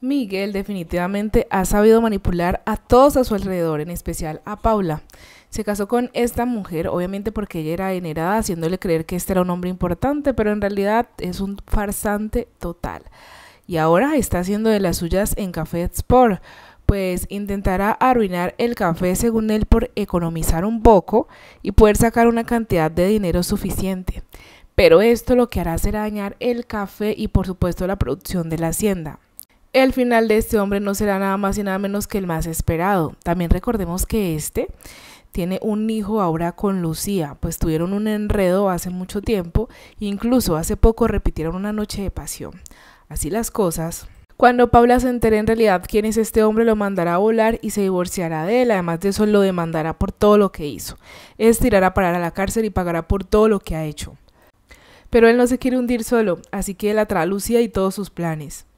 Miguel definitivamente ha sabido manipular a todos a su alrededor, en especial a Paula. Se casó con esta mujer, obviamente porque ella era venerada haciéndole creer que este era un hombre importante, pero en realidad es un farsante total. Y ahora está haciendo de las suyas en Café Sport, pues intentará arruinar el café según él por economizar un poco y poder sacar una cantidad de dinero suficiente. Pero esto lo que hará será dañar el café y por supuesto la producción de la hacienda el final de este hombre no será nada más y nada menos que el más esperado. También recordemos que este tiene un hijo ahora con Lucía, pues tuvieron un enredo hace mucho tiempo, incluso hace poco repitieron una noche de pasión. Así las cosas. Cuando Paula se entere en realidad quién es este hombre, lo mandará a volar y se divorciará de él. Además de eso, lo demandará por todo lo que hizo. Es irá a parar a la cárcel y pagará por todo lo que ha hecho. Pero él no se quiere hundir solo, así que él atrae a Lucía y todos sus planes.